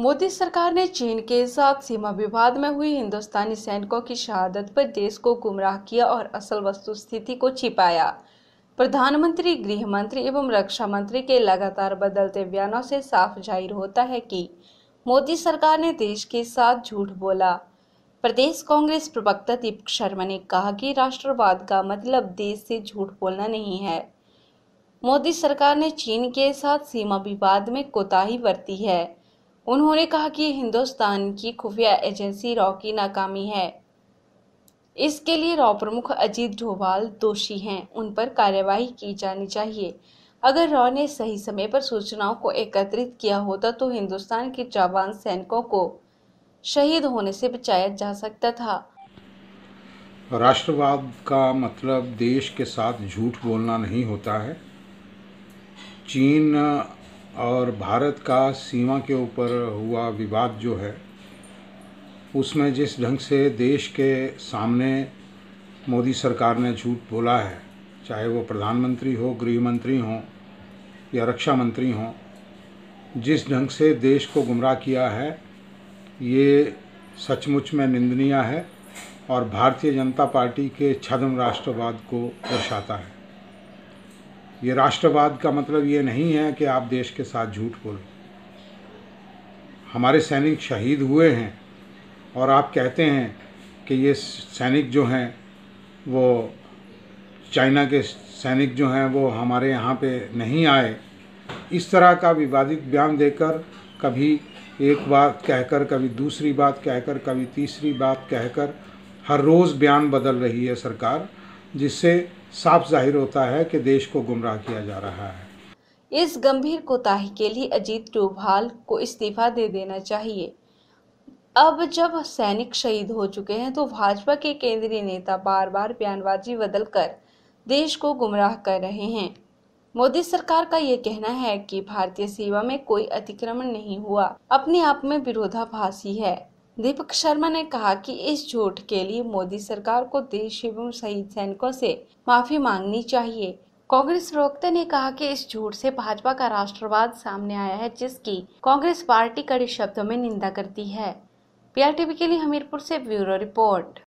मोदी सरकार ने चीन के साथ सीमा विवाद में हुई हिंदुस्तानी सैनिकों की शहादत पर देश को गुमराह किया और असल वस्तु स्थिति को छिपाया प्रधानमंत्री गृह मंत्री एवं रक्षा मंत्री के लगातार बदलते बयानों से साफ जाहिर होता है कि मोदी सरकार ने देश के साथ झूठ बोला प्रदेश कांग्रेस प्रवक्ता दीपक शर्मा ने कहा कि राष्ट्रवाद का मतलब देश से झूठ बोलना नहीं है मोदी सरकार ने चीन के साथ सीमा विवाद में कोताही बरती है उन्होंने कहा कि हिंदुस्तान की खुफिया एजेंसी रॉ की नाकामी है इसके लिए रॉ प्रमुख अजीत डोभाल दोषी हैं उन पर कार्यवाही की जानी चाहिए अगर रॉ ने सही समय पर सूचनाओं को एकत्रित किया होता तो हिंदुस्तान के जवान सैनिकों को शहीद होने से बचाया जा सकता था राष्ट्रवाद का मतलब देश के साथ झूठ बोलना नहीं होता है चीन और भारत का सीमा के ऊपर हुआ विवाद जो है उसमें जिस ढंग से देश के सामने मोदी सरकार ने झूठ बोला है चाहे वो प्रधानमंत्री हो गृह मंत्री हों या रक्षा मंत्री हों जिस ढंग से देश को गुमराह किया है ये सचमुच में निंदनीय है और भारतीय जनता पार्टी के छद्म राष्ट्रवाद को दर्शाता है ये राष्ट्रवाद का मतलब ये नहीं है कि आप देश के साथ झूठ बोलो हमारे सैनिक शहीद हुए हैं और आप कहते हैं कि ये सैनिक जो हैं वो चाइना के सैनिक जो हैं वो हमारे यहाँ पे नहीं आए इस तरह का विवादित बयान देकर कभी एक बात कहकर कभी दूसरी बात कहकर कभी तीसरी बात कहकर हर रोज़ बयान बदल रही है सरकार जिससे साफ जाहिर होता है कि देश को गुमराह किया जा रहा है इस गंभीर कोताही के लिए अजीत डोभाल को इस्तीफा दे देना चाहिए अब जब सैनिक शहीद हो चुके हैं तो भाजपा के केंद्रीय नेता बार बार बयानबाजी बदल कर देश को गुमराह कर रहे हैं मोदी सरकार का ये कहना है कि भारतीय सेवा में कोई अतिक्रमण नहीं हुआ अपने आप में विरोधाभासी है दीपक शर्मा ने कहा कि इस झूठ के लिए मोदी सरकार को देश एवं शहीद सैनिकों से माफी मांगनी चाहिए कांग्रेस प्रवक्ता ने कहा कि इस झूठ से भाजपा का राष्ट्रवाद सामने आया है जिसकी कांग्रेस पार्टी कड़ी शब्दों में निंदा करती है पीआरटीवी के लिए हमीरपुर से ब्यूरो रिपोर्ट